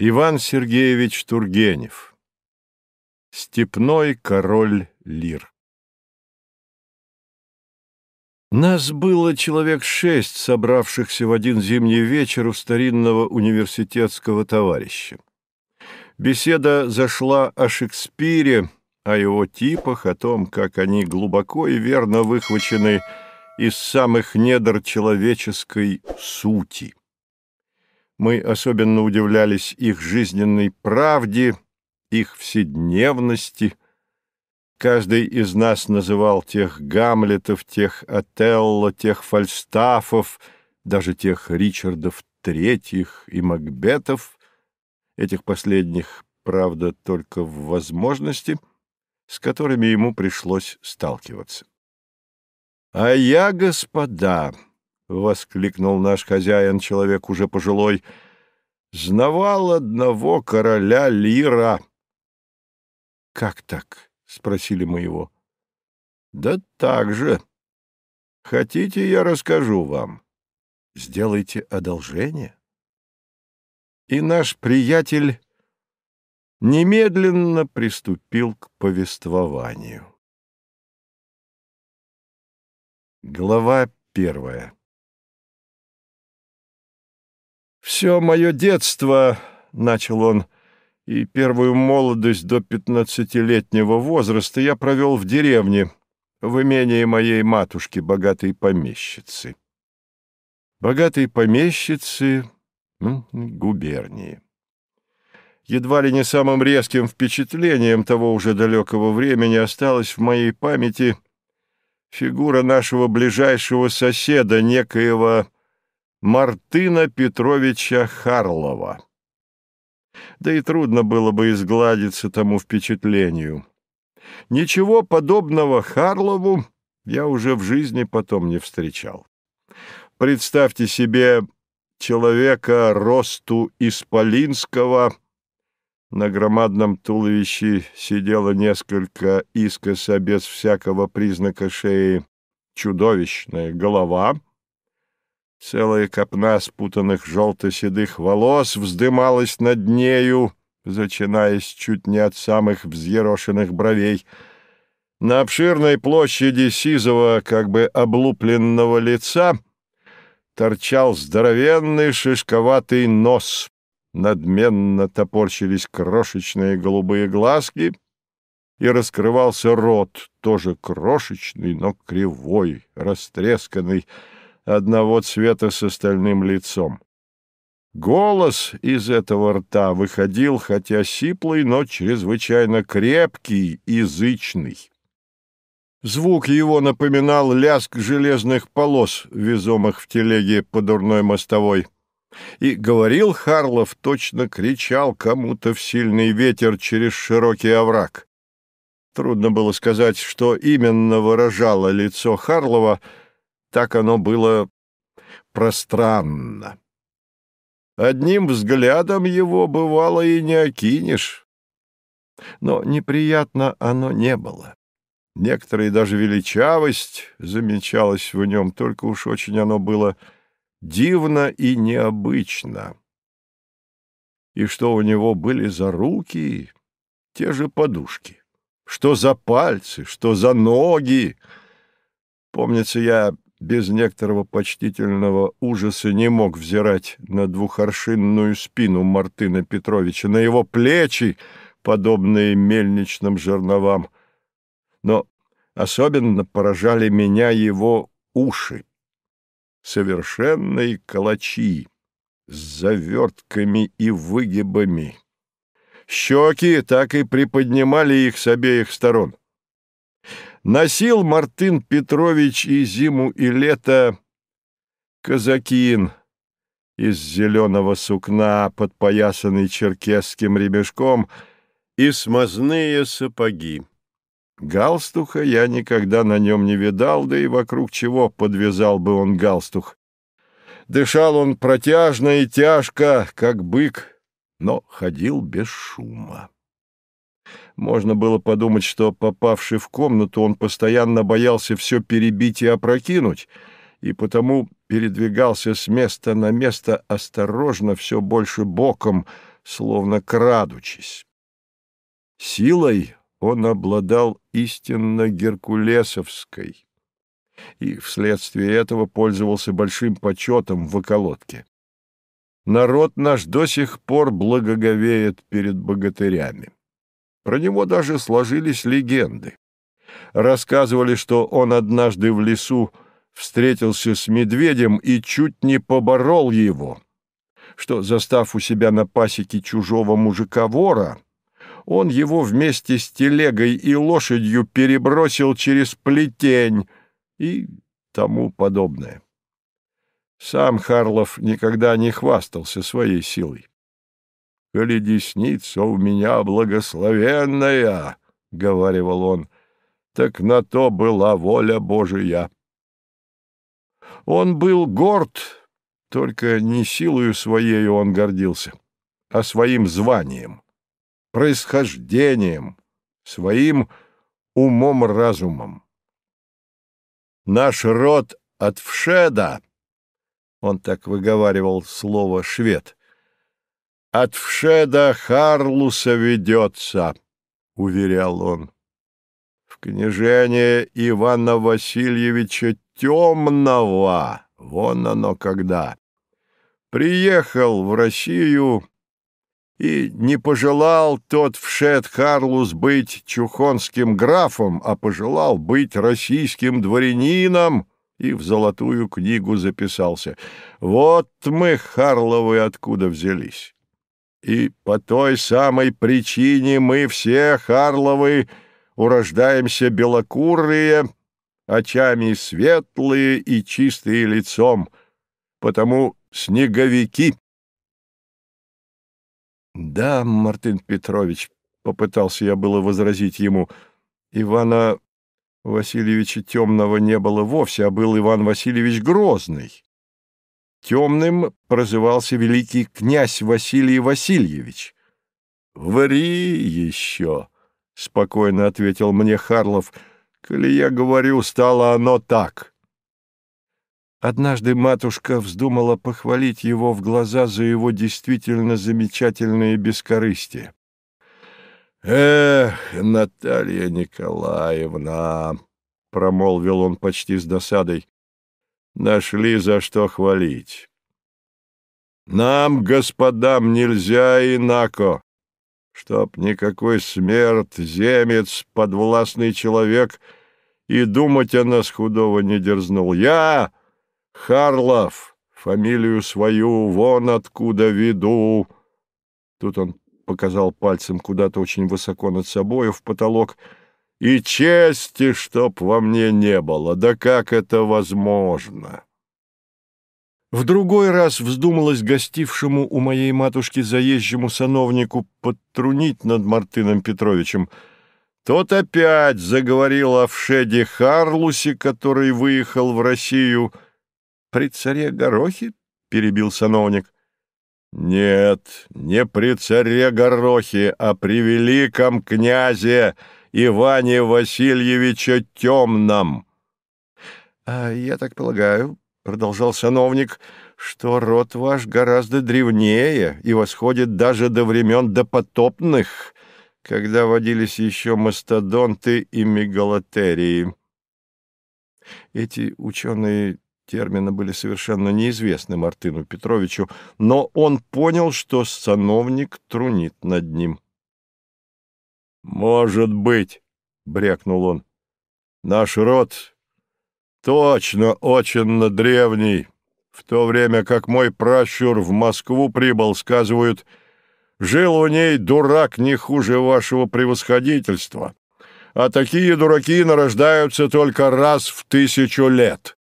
Иван Сергеевич Тургенев. Степной король лир. Нас было человек шесть, собравшихся в один зимний вечер у старинного университетского товарища. Беседа зашла о Шекспире, о его типах, о том, как они глубоко и верно выхвачены из самых недр человеческой сути. Мы особенно удивлялись их жизненной правде, их вседневности. Каждый из нас называл тех Гамлетов, тех Отелло, тех Фальстафов, даже тех Ричардов Третьих и Макбетов, этих последних, правда, только в возможности, с которыми ему пришлось сталкиваться. А я, господа, воскликнул наш хозяин, человек уже пожилой, — знавал одного короля Лира. — Как так? — спросили мы его. — Да так же. Хотите, я расскажу вам. Сделайте одолжение. И наш приятель немедленно приступил к повествованию. Глава первая «Все мое детство», — начал он, — «и первую молодость до пятнадцатилетнего возраста я провел в деревне, в имении моей матушки, богатой помещицы». Богатой помещицы ну, губернии. Едва ли не самым резким впечатлением того уже далекого времени осталась в моей памяти фигура нашего ближайшего соседа, некоего Мартына Петровича Харлова. Да и трудно было бы изгладиться тому впечатлению. Ничего подобного Харлову я уже в жизни потом не встречал. Представьте себе человека росту исполинского. На громадном туловище сидело несколько искоса без всякого признака шеи чудовищная голова — Целая копна спутанных желто-седых волос вздымалась над нею, зачинаясь чуть не от самых взъерошенных бровей. На обширной площади сизого, как бы облупленного лица торчал здоровенный шишковатый нос. Надменно топорщились крошечные голубые глазки — и раскрывался рот, тоже крошечный, но кривой, растресканный, одного цвета с остальным лицом. Голос из этого рта выходил, хотя сиплый, но чрезвычайно крепкий, язычный. Звук его напоминал лязг железных полос, везомых в телеге по дурной мостовой. И говорил Харлов, точно кричал кому-то в сильный ветер через широкий овраг. Трудно было сказать, что именно выражало лицо Харлова — так оно было пространно. Одним взглядом его бывало и не окинешь. Но неприятно оно не было. Некоторая даже величавость замечалась в нем, только уж очень оно было дивно и необычно. И что у него были за руки, те же подушки. Что за пальцы, что за ноги. Помнится, я без некоторого почтительного ужаса не мог взирать на двухоршинную спину Мартына Петровича, на его плечи, подобные мельничным жерновам. Но особенно поражали меня его уши. Совершенные калачи с завертками и выгибами. Щеки так и приподнимали их с обеих сторон. Носил Мартын Петрович и зиму, и лето казакин из зеленого сукна, подпоясанный черкесским ремешком, и смазные сапоги. Галстуха я никогда на нем не видал, да и вокруг чего подвязал бы он галстух. Дышал он протяжно и тяжко, как бык, но ходил без шума. Можно было подумать, что, попавший в комнату, он постоянно боялся все перебить и опрокинуть, и потому передвигался с места на место осторожно, все больше боком, словно крадучись. Силой он обладал истинно геркулесовской и вследствие этого пользовался большим почетом в околотке. Народ наш до сих пор благоговеет перед богатырями. Про него даже сложились легенды. Рассказывали, что он однажды в лесу встретился с медведем и чуть не поборол его, что, застав у себя на пасеке чужого мужика-вора, он его вместе с телегой и лошадью перебросил через плетень и тому подобное. Сам Харлов никогда не хвастался своей силой коли десница у меня благословенная, — говаривал он, — так на то была воля Божия. Он был горд, только не силою своей он гордился, а своим званием, происхождением, своим умом-разумом. Наш род от Вшеда, — он так выговаривал слово «швед», — от Вшеда Харлуса ведется, — уверял он. В княжение Ивана Васильевича Темного, вон оно когда, приехал в Россию и не пожелал тот Вшед Харлус быть чухонским графом, а пожелал быть российским дворянином, — и в золотую книгу записался. Вот мы, Харловы, откуда взялись. И по той самой причине мы все, Харловы, урождаемся белокурые, очами светлые и чистые лицом, потому снеговики. Да, Мартин Петрович, попытался я было возразить ему, Ивана Васильевича Темного не было вовсе, а был Иван Васильевич Грозный. Темным прозывался великий князь Василий Васильевич. «Ври еще!» — спокойно ответил мне Харлов. «Коли я говорю, стало оно так». Однажды матушка вздумала похвалить его в глаза за его действительно замечательное бескорыстие. «Эх, Наталья Николаевна!» — промолвил он почти с досадой нашли за что хвалить. Нам, господам, нельзя инако, чтоб никакой смерть, земец, подвластный человек и думать о нас худого не дерзнул. Я, Харлов, фамилию свою вон откуда веду. Тут он показал пальцем куда-то очень высоко над собою в потолок — и чести, чтоб во мне не было. Да как это возможно? В другой раз вздумалось гостившему у моей матушки заезжему сановнику подтрунить над Мартыном Петровичем. Тот опять заговорил о Вшеде Харлусе, который выехал в Россию. «При царе Горохе?» — перебил сановник. «Нет, не при царе Горохе, а при великом князе!» Иване Васильевиче Темном. А, — я так полагаю, — продолжал сановник, — что род ваш гораздо древнее и восходит даже до времен допотопных, когда водились еще мастодонты и мегалотерии. Эти ученые термины были совершенно неизвестны Мартыну Петровичу, но он понял, что сановник трунит над ним. «Может быть», — брякнул он. «Наш род точно очень древний, в то время как мой пращур в Москву прибыл, сказывают, жил у ней дурак не хуже вашего превосходительства, а такие дураки нарождаются только раз в тысячу лет».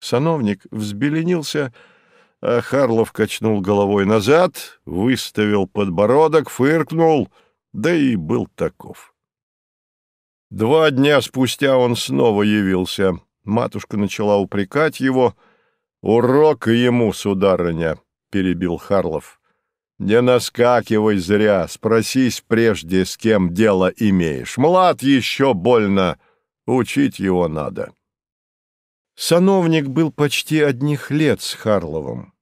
Сановник взбеленился, а Харлов качнул головой назад, выставил подбородок, фыркнул — да и был таков. Два дня спустя он снова явился. Матушка начала упрекать его. «Урок ему, сударыня!» — перебил Харлов. «Не наскакивай зря, спросись прежде, с кем дело имеешь. Млад еще больно, учить его надо». Сановник был почти одних лет с Харловым,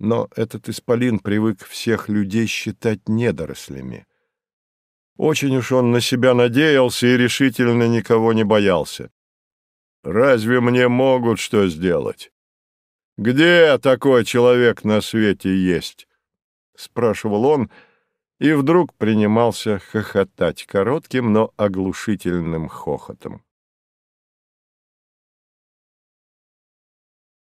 но этот исполин привык всех людей считать недорослями. Очень уж он на себя надеялся и решительно никого не боялся. «Разве мне могут что сделать?» «Где такой человек на свете есть?» — спрашивал он, и вдруг принимался хохотать коротким, но оглушительным хохотом.